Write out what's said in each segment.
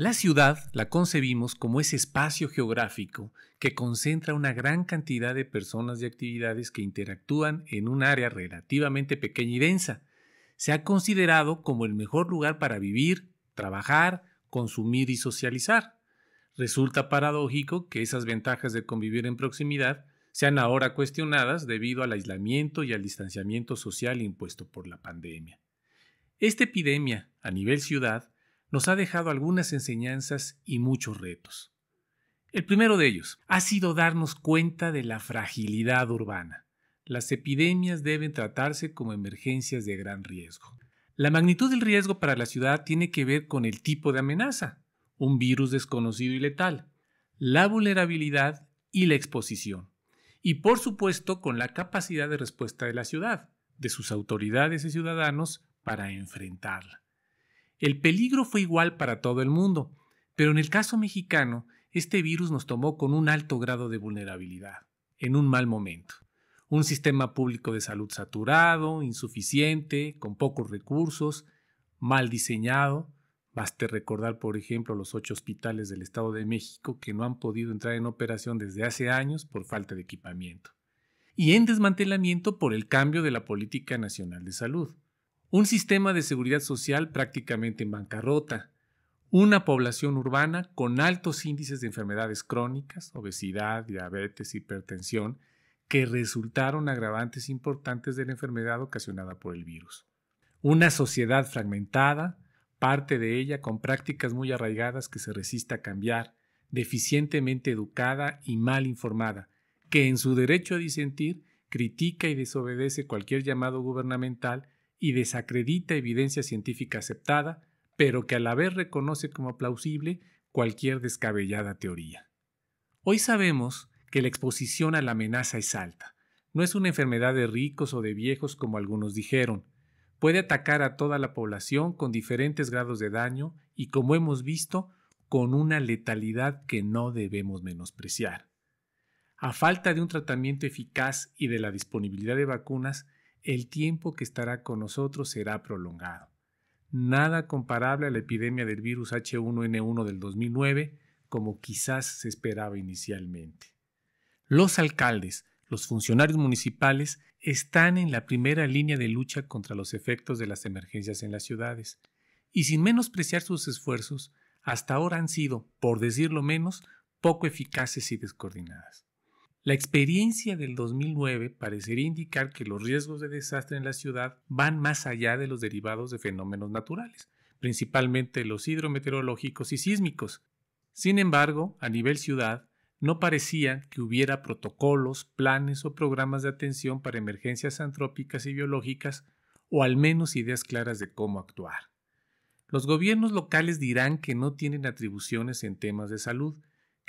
La ciudad la concebimos como ese espacio geográfico que concentra una gran cantidad de personas y actividades que interactúan en un área relativamente pequeña y densa. Se ha considerado como el mejor lugar para vivir, trabajar, consumir y socializar. Resulta paradójico que esas ventajas de convivir en proximidad sean ahora cuestionadas debido al aislamiento y al distanciamiento social impuesto por la pandemia. Esta epidemia a nivel ciudad nos ha dejado algunas enseñanzas y muchos retos. El primero de ellos ha sido darnos cuenta de la fragilidad urbana. Las epidemias deben tratarse como emergencias de gran riesgo. La magnitud del riesgo para la ciudad tiene que ver con el tipo de amenaza, un virus desconocido y letal, la vulnerabilidad y la exposición, y por supuesto con la capacidad de respuesta de la ciudad, de sus autoridades y ciudadanos para enfrentarla. El peligro fue igual para todo el mundo, pero en el caso mexicano, este virus nos tomó con un alto grado de vulnerabilidad, en un mal momento. Un sistema público de salud saturado, insuficiente, con pocos recursos, mal diseñado. Baste recordar, por ejemplo, los ocho hospitales del Estado de México que no han podido entrar en operación desde hace años por falta de equipamiento. Y en desmantelamiento por el cambio de la política nacional de salud un sistema de seguridad social prácticamente en bancarrota, una población urbana con altos índices de enfermedades crónicas, obesidad, diabetes, hipertensión, que resultaron agravantes importantes de la enfermedad ocasionada por el virus. Una sociedad fragmentada, parte de ella con prácticas muy arraigadas que se resiste a cambiar, deficientemente educada y mal informada, que en su derecho a disentir critica y desobedece cualquier llamado gubernamental y desacredita evidencia científica aceptada, pero que a la vez reconoce como plausible cualquier descabellada teoría. Hoy sabemos que la exposición a la amenaza es alta. No es una enfermedad de ricos o de viejos como algunos dijeron. Puede atacar a toda la población con diferentes grados de daño y, como hemos visto, con una letalidad que no debemos menospreciar. A falta de un tratamiento eficaz y de la disponibilidad de vacunas, el tiempo que estará con nosotros será prolongado. Nada comparable a la epidemia del virus H1N1 del 2009, como quizás se esperaba inicialmente. Los alcaldes, los funcionarios municipales, están en la primera línea de lucha contra los efectos de las emergencias en las ciudades, y sin menospreciar sus esfuerzos, hasta ahora han sido, por decirlo menos, poco eficaces y descoordinadas. La experiencia del 2009 parecería indicar que los riesgos de desastre en la ciudad van más allá de los derivados de fenómenos naturales, principalmente los hidrometeorológicos y sísmicos. Sin embargo, a nivel ciudad, no parecía que hubiera protocolos, planes o programas de atención para emergencias antrópicas y biológicas, o al menos ideas claras de cómo actuar. Los gobiernos locales dirán que no tienen atribuciones en temas de salud,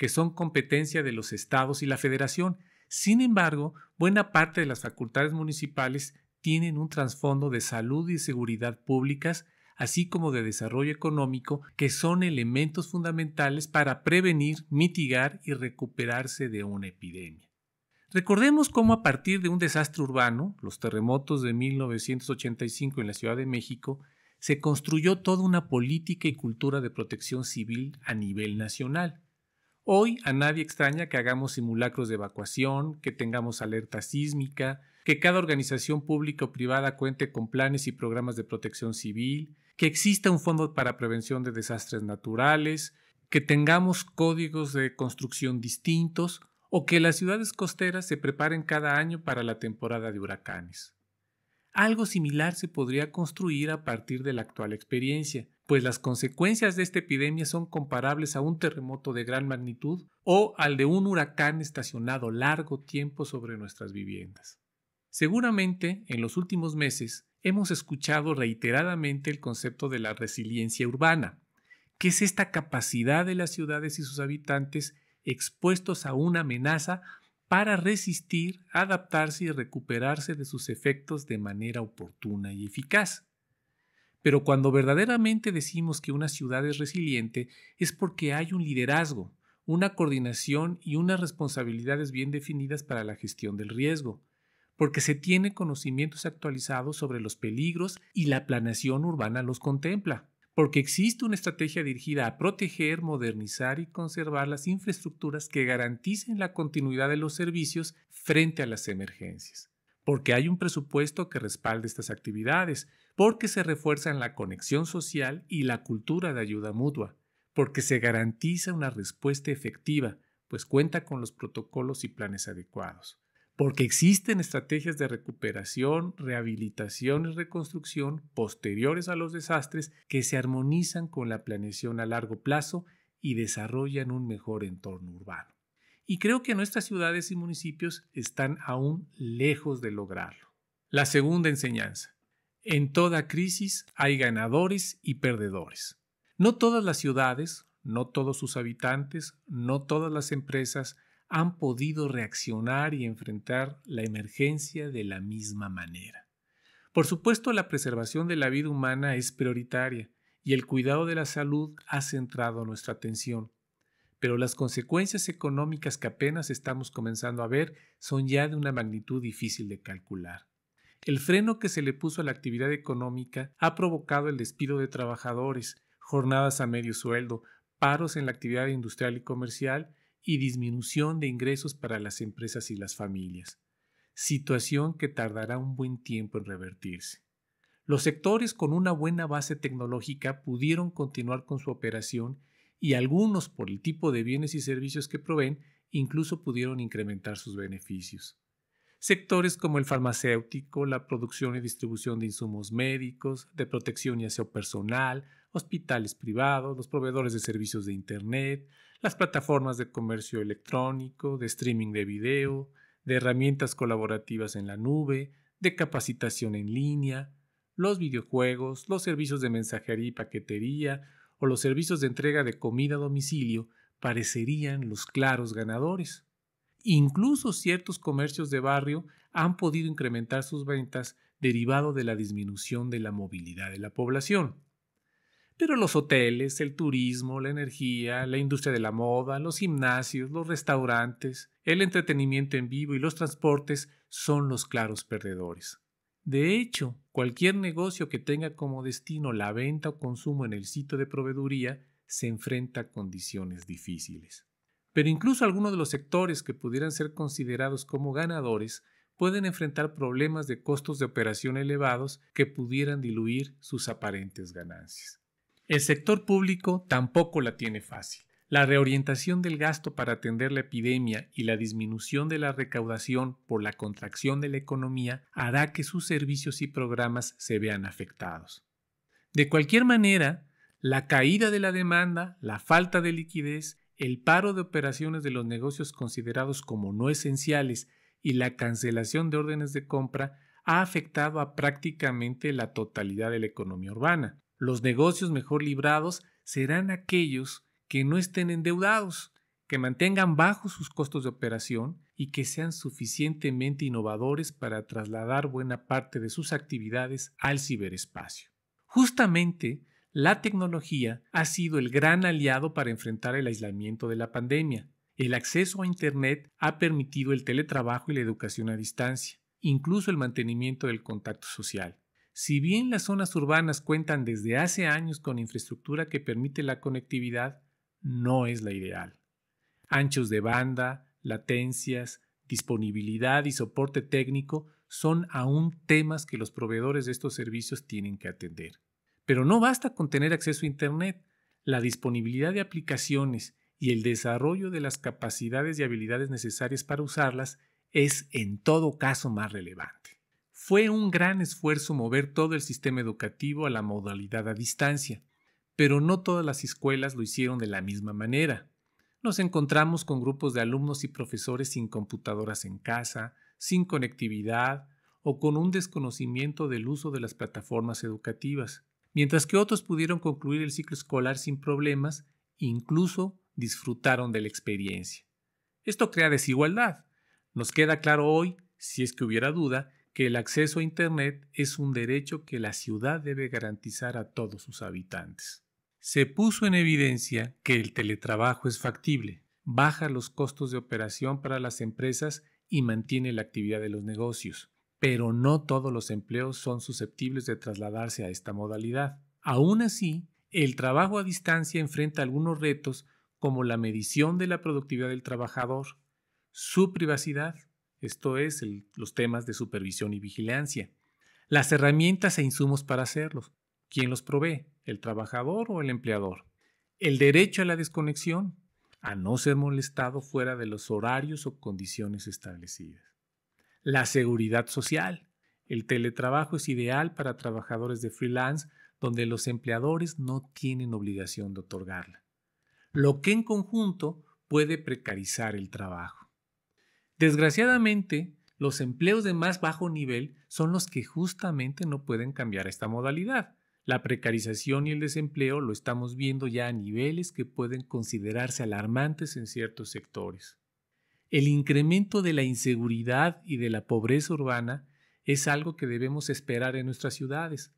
que son competencia de los estados y la federación. Sin embargo, buena parte de las facultades municipales tienen un trasfondo de salud y seguridad públicas, así como de desarrollo económico, que son elementos fundamentales para prevenir, mitigar y recuperarse de una epidemia. Recordemos cómo a partir de un desastre urbano, los terremotos de 1985 en la Ciudad de México, se construyó toda una política y cultura de protección civil a nivel nacional. Hoy a nadie extraña que hagamos simulacros de evacuación, que tengamos alerta sísmica, que cada organización pública o privada cuente con planes y programas de protección civil, que exista un fondo para prevención de desastres naturales, que tengamos códigos de construcción distintos o que las ciudades costeras se preparen cada año para la temporada de huracanes. Algo similar se podría construir a partir de la actual experiencia, pues las consecuencias de esta epidemia son comparables a un terremoto de gran magnitud o al de un huracán estacionado largo tiempo sobre nuestras viviendas. Seguramente, en los últimos meses, hemos escuchado reiteradamente el concepto de la resiliencia urbana, que es esta capacidad de las ciudades y sus habitantes expuestos a una amenaza para resistir, adaptarse y recuperarse de sus efectos de manera oportuna y eficaz. Pero cuando verdaderamente decimos que una ciudad es resiliente es porque hay un liderazgo, una coordinación y unas responsabilidades bien definidas para la gestión del riesgo, porque se tiene conocimientos actualizados sobre los peligros y la planeación urbana los contempla, porque existe una estrategia dirigida a proteger, modernizar y conservar las infraestructuras que garanticen la continuidad de los servicios frente a las emergencias porque hay un presupuesto que respalde estas actividades, porque se refuerzan la conexión social y la cultura de ayuda mutua, porque se garantiza una respuesta efectiva, pues cuenta con los protocolos y planes adecuados, porque existen estrategias de recuperación, rehabilitación y reconstrucción posteriores a los desastres que se armonizan con la planeación a largo plazo y desarrollan un mejor entorno urbano. Y creo que nuestras ciudades y municipios están aún lejos de lograrlo. La segunda enseñanza. En toda crisis hay ganadores y perdedores. No todas las ciudades, no todos sus habitantes, no todas las empresas han podido reaccionar y enfrentar la emergencia de la misma manera. Por supuesto, la preservación de la vida humana es prioritaria y el cuidado de la salud ha centrado nuestra atención. Pero las consecuencias económicas que apenas estamos comenzando a ver son ya de una magnitud difícil de calcular. El freno que se le puso a la actividad económica ha provocado el despido de trabajadores, jornadas a medio sueldo, paros en la actividad industrial y comercial y disminución de ingresos para las empresas y las familias, situación que tardará un buen tiempo en revertirse. Los sectores con una buena base tecnológica pudieron continuar con su operación y algunos, por el tipo de bienes y servicios que proveen, incluso pudieron incrementar sus beneficios sectores como el farmacéutico, la producción y distribución de insumos médicos, de protección y aseo personal, hospitales privados, los proveedores de servicios de Internet, las plataformas de comercio electrónico, de streaming de video, de herramientas colaborativas en la nube, de capacitación en línea, los videojuegos, los servicios de mensajería y paquetería o los servicios de entrega de comida a domicilio parecerían los claros ganadores. Incluso ciertos comercios de barrio han podido incrementar sus ventas derivado de la disminución de la movilidad de la población. Pero los hoteles, el turismo, la energía, la industria de la moda, los gimnasios, los restaurantes, el entretenimiento en vivo y los transportes son los claros perdedores. De hecho, cualquier negocio que tenga como destino la venta o consumo en el sitio de proveeduría se enfrenta a condiciones difíciles. Pero incluso algunos de los sectores que pudieran ser considerados como ganadores pueden enfrentar problemas de costos de operación elevados que pudieran diluir sus aparentes ganancias. El sector público tampoco la tiene fácil. La reorientación del gasto para atender la epidemia y la disminución de la recaudación por la contracción de la economía hará que sus servicios y programas se vean afectados. De cualquier manera, la caída de la demanda, la falta de liquidez el paro de operaciones de los negocios considerados como no esenciales y la cancelación de órdenes de compra ha afectado a prácticamente la totalidad de la economía urbana. Los negocios mejor librados serán aquellos que no estén endeudados, que mantengan bajos sus costos de operación y que sean suficientemente innovadores para trasladar buena parte de sus actividades al ciberespacio. Justamente la tecnología ha sido el gran aliado para enfrentar el aislamiento de la pandemia. El acceso a Internet ha permitido el teletrabajo y la educación a distancia, incluso el mantenimiento del contacto social. Si bien las zonas urbanas cuentan desde hace años con infraestructura que permite la conectividad, no es la ideal. Anchos de banda, latencias, disponibilidad y soporte técnico son aún temas que los proveedores de estos servicios tienen que atender. Pero no basta con tener acceso a Internet. La disponibilidad de aplicaciones y el desarrollo de las capacidades y habilidades necesarias para usarlas es en todo caso más relevante. Fue un gran esfuerzo mover todo el sistema educativo a la modalidad a distancia, pero no todas las escuelas lo hicieron de la misma manera. Nos encontramos con grupos de alumnos y profesores sin computadoras en casa, sin conectividad o con un desconocimiento del uso de las plataformas educativas mientras que otros pudieron concluir el ciclo escolar sin problemas incluso disfrutaron de la experiencia. Esto crea desigualdad. Nos queda claro hoy, si es que hubiera duda, que el acceso a Internet es un derecho que la ciudad debe garantizar a todos sus habitantes. Se puso en evidencia que el teletrabajo es factible, baja los costos de operación para las empresas y mantiene la actividad de los negocios pero no todos los empleos son susceptibles de trasladarse a esta modalidad. Aún así, el trabajo a distancia enfrenta algunos retos como la medición de la productividad del trabajador, su privacidad, esto es, los temas de supervisión y vigilancia, las herramientas e insumos para hacerlos, quién los provee, el trabajador o el empleador, el derecho a la desconexión, a no ser molestado fuera de los horarios o condiciones establecidas. La seguridad social. El teletrabajo es ideal para trabajadores de freelance donde los empleadores no tienen obligación de otorgarla, lo que en conjunto puede precarizar el trabajo. Desgraciadamente, los empleos de más bajo nivel son los que justamente no pueden cambiar esta modalidad. La precarización y el desempleo lo estamos viendo ya a niveles que pueden considerarse alarmantes en ciertos sectores. El incremento de la inseguridad y de la pobreza urbana es algo que debemos esperar en nuestras ciudades.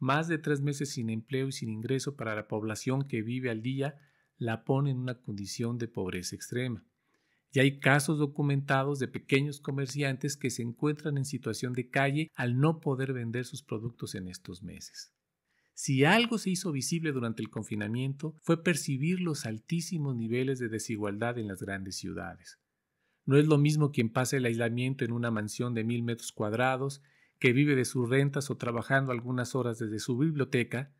Más de tres meses sin empleo y sin ingreso para la población que vive al día la pone en una condición de pobreza extrema. Y hay casos documentados de pequeños comerciantes que se encuentran en situación de calle al no poder vender sus productos en estos meses. Si algo se hizo visible durante el confinamiento fue percibir los altísimos niveles de desigualdad en las grandes ciudades. No es lo mismo quien pasa el aislamiento en una mansión de mil metros cuadrados, que vive de sus rentas o trabajando algunas horas desde su biblioteca,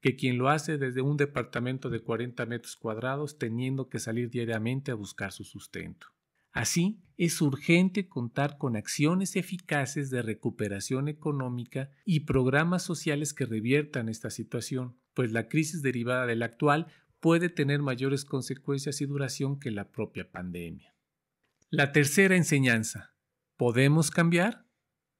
que quien lo hace desde un departamento de 40 metros cuadrados teniendo que salir diariamente a buscar su sustento. Así, es urgente contar con acciones eficaces de recuperación económica y programas sociales que reviertan esta situación, pues la crisis derivada de la actual puede tener mayores consecuencias y duración que la propia pandemia. La tercera enseñanza. ¿Podemos cambiar?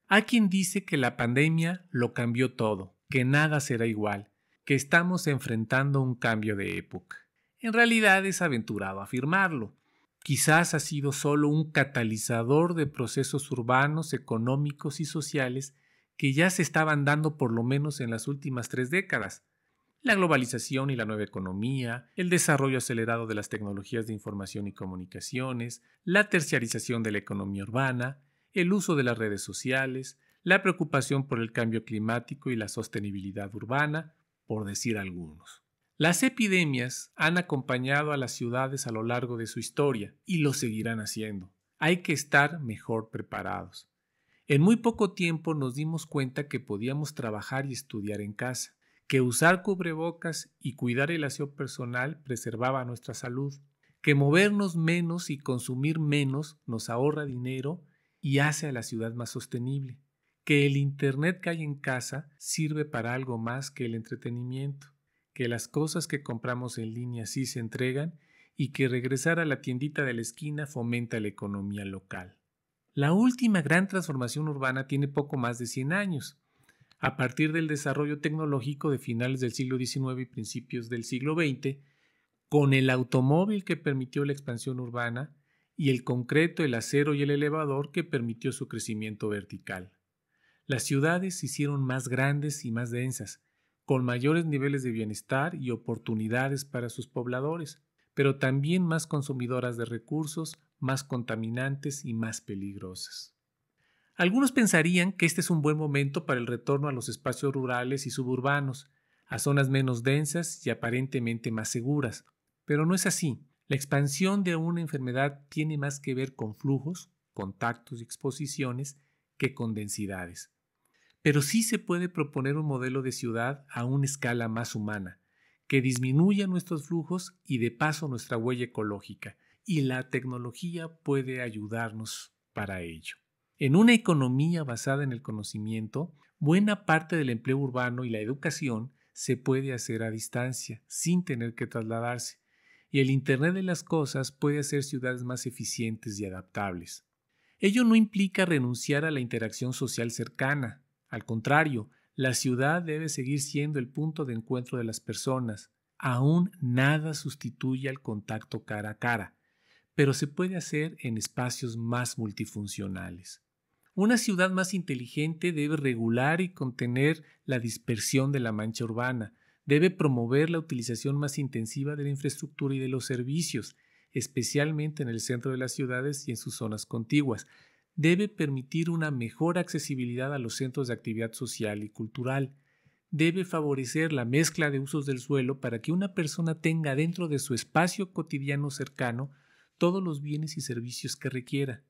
Hay quien dice que la pandemia lo cambió todo, que nada será igual, que estamos enfrentando un cambio de época. En realidad es aventurado afirmarlo. Quizás ha sido solo un catalizador de procesos urbanos, económicos y sociales que ya se estaban dando por lo menos en las últimas tres décadas, la globalización y la nueva economía, el desarrollo acelerado de las tecnologías de información y comunicaciones, la terciarización de la economía urbana, el uso de las redes sociales, la preocupación por el cambio climático y la sostenibilidad urbana, por decir algunos. Las epidemias han acompañado a las ciudades a lo largo de su historia y lo seguirán haciendo. Hay que estar mejor preparados. En muy poco tiempo nos dimos cuenta que podíamos trabajar y estudiar en casa que usar cubrebocas y cuidar el aseo personal preservaba nuestra salud, que movernos menos y consumir menos nos ahorra dinero y hace a la ciudad más sostenible, que el Internet que hay en casa sirve para algo más que el entretenimiento, que las cosas que compramos en línea sí se entregan y que regresar a la tiendita de la esquina fomenta la economía local. La última gran transformación urbana tiene poco más de 100 años, a partir del desarrollo tecnológico de finales del siglo XIX y principios del siglo XX, con el automóvil que permitió la expansión urbana y el concreto, el acero y el elevador que permitió su crecimiento vertical. Las ciudades se hicieron más grandes y más densas, con mayores niveles de bienestar y oportunidades para sus pobladores, pero también más consumidoras de recursos, más contaminantes y más peligrosas. Algunos pensarían que este es un buen momento para el retorno a los espacios rurales y suburbanos, a zonas menos densas y aparentemente más seguras, pero no es así. La expansión de una enfermedad tiene más que ver con flujos, contactos y exposiciones que con densidades. Pero sí se puede proponer un modelo de ciudad a una escala más humana, que disminuya nuestros flujos y de paso nuestra huella ecológica, y la tecnología puede ayudarnos para ello. En una economía basada en el conocimiento, buena parte del empleo urbano y la educación se puede hacer a distancia, sin tener que trasladarse, y el Internet de las Cosas puede hacer ciudades más eficientes y adaptables. Ello no implica renunciar a la interacción social cercana, al contrario, la ciudad debe seguir siendo el punto de encuentro de las personas. Aún nada sustituye al contacto cara a cara, pero se puede hacer en espacios más multifuncionales. Una ciudad más inteligente debe regular y contener la dispersión de la mancha urbana, debe promover la utilización más intensiva de la infraestructura y de los servicios, especialmente en el centro de las ciudades y en sus zonas contiguas. Debe permitir una mejor accesibilidad a los centros de actividad social y cultural. Debe favorecer la mezcla de usos del suelo para que una persona tenga dentro de su espacio cotidiano cercano todos los bienes y servicios que requiera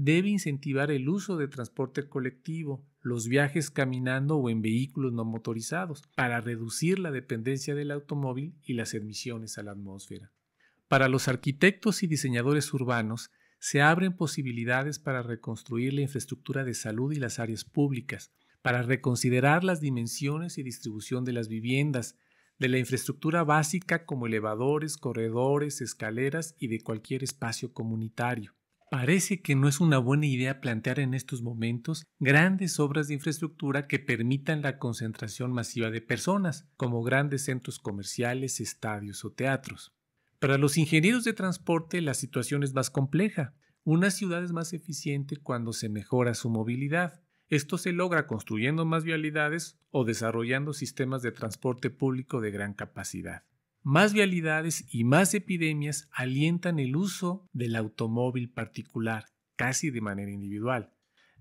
debe incentivar el uso de transporte colectivo, los viajes caminando o en vehículos no motorizados, para reducir la dependencia del automóvil y las emisiones a la atmósfera. Para los arquitectos y diseñadores urbanos, se abren posibilidades para reconstruir la infraestructura de salud y las áreas públicas, para reconsiderar las dimensiones y distribución de las viviendas, de la infraestructura básica como elevadores, corredores, escaleras y de cualquier espacio comunitario Parece que no es una buena idea plantear en estos momentos grandes obras de infraestructura que permitan la concentración masiva de personas, como grandes centros comerciales, estadios o teatros. Para los ingenieros de transporte la situación es más compleja. Una ciudad es más eficiente cuando se mejora su movilidad. Esto se logra construyendo más vialidades o desarrollando sistemas de transporte público de gran capacidad más vialidades y más epidemias alientan el uso del automóvil particular, casi de manera individual.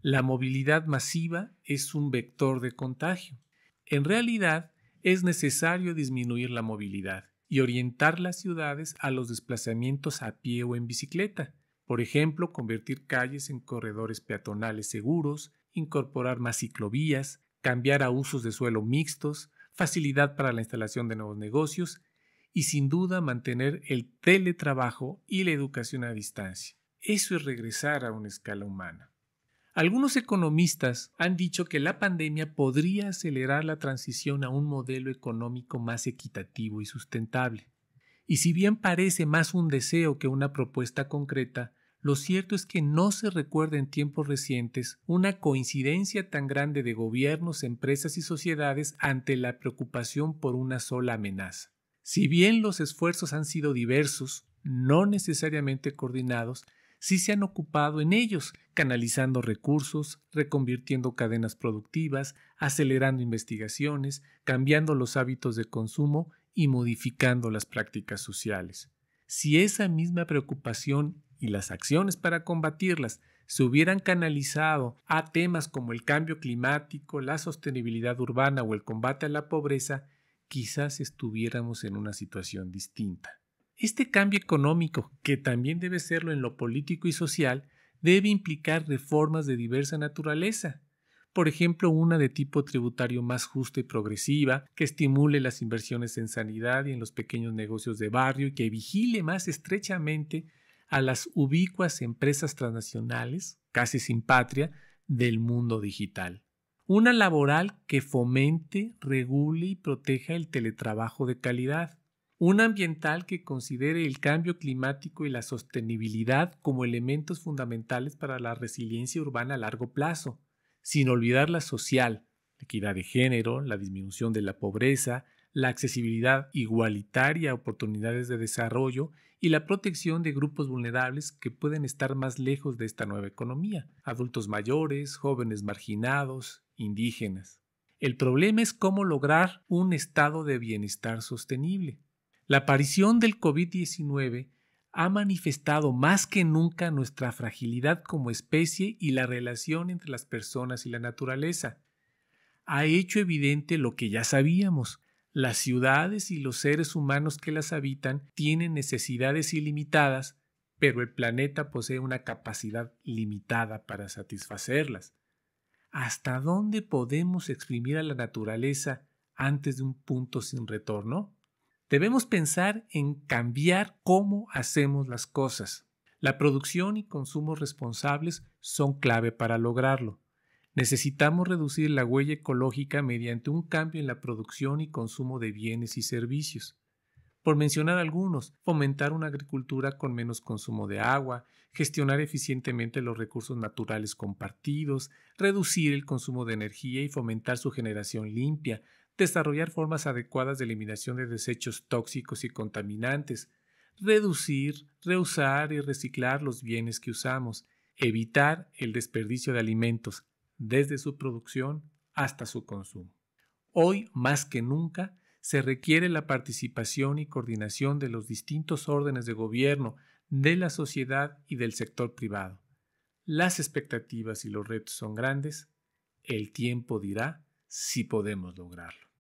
La movilidad masiva es un vector de contagio. En realidad, es necesario disminuir la movilidad y orientar las ciudades a los desplazamientos a pie o en bicicleta. Por ejemplo, convertir calles en corredores peatonales seguros, incorporar más ciclovías, cambiar a usos de suelo mixtos, facilidad para la instalación de nuevos negocios y sin duda mantener el teletrabajo y la educación a distancia. Eso es regresar a una escala humana. Algunos economistas han dicho que la pandemia podría acelerar la transición a un modelo económico más equitativo y sustentable. Y si bien parece más un deseo que una propuesta concreta, lo cierto es que no se recuerda en tiempos recientes una coincidencia tan grande de gobiernos, empresas y sociedades ante la preocupación por una sola amenaza. Si bien los esfuerzos han sido diversos, no necesariamente coordinados, sí se han ocupado en ellos, canalizando recursos, reconvirtiendo cadenas productivas, acelerando investigaciones, cambiando los hábitos de consumo y modificando las prácticas sociales. Si esa misma preocupación y las acciones para combatirlas se hubieran canalizado a temas como el cambio climático, la sostenibilidad urbana o el combate a la pobreza, quizás estuviéramos en una situación distinta. Este cambio económico, que también debe serlo en lo político y social, debe implicar reformas de diversa naturaleza. Por ejemplo, una de tipo tributario más justa y progresiva, que estimule las inversiones en sanidad y en los pequeños negocios de barrio y que vigile más estrechamente a las ubicuas empresas transnacionales, casi sin patria, del mundo digital. Una laboral que fomente, regule y proteja el teletrabajo de calidad. Una ambiental que considere el cambio climático y la sostenibilidad como elementos fundamentales para la resiliencia urbana a largo plazo, sin olvidar la social, la equidad de género, la disminución de la pobreza, la accesibilidad igualitaria a oportunidades de desarrollo y la protección de grupos vulnerables que pueden estar más lejos de esta nueva economía, adultos mayores, jóvenes marginados, indígenas. El problema es cómo lograr un estado de bienestar sostenible. La aparición del COVID-19 ha manifestado más que nunca nuestra fragilidad como especie y la relación entre las personas y la naturaleza. Ha hecho evidente lo que ya sabíamos. Las ciudades y los seres humanos que las habitan tienen necesidades ilimitadas, pero el planeta posee una capacidad limitada para satisfacerlas. ¿Hasta dónde podemos exprimir a la naturaleza antes de un punto sin retorno? Debemos pensar en cambiar cómo hacemos las cosas. La producción y consumo responsables son clave para lograrlo. Necesitamos reducir la huella ecológica mediante un cambio en la producción y consumo de bienes y servicios. Por mencionar algunos, fomentar una agricultura con menos consumo de agua, gestionar eficientemente los recursos naturales compartidos, reducir el consumo de energía y fomentar su generación limpia, desarrollar formas adecuadas de eliminación de desechos tóxicos y contaminantes, reducir, reusar y reciclar los bienes que usamos, evitar el desperdicio de alimentos desde su producción hasta su consumo. Hoy, más que nunca, se requiere la participación y coordinación de los distintos órdenes de gobierno, de la sociedad y del sector privado. Las expectativas y los retos son grandes. El tiempo dirá si podemos lograrlo.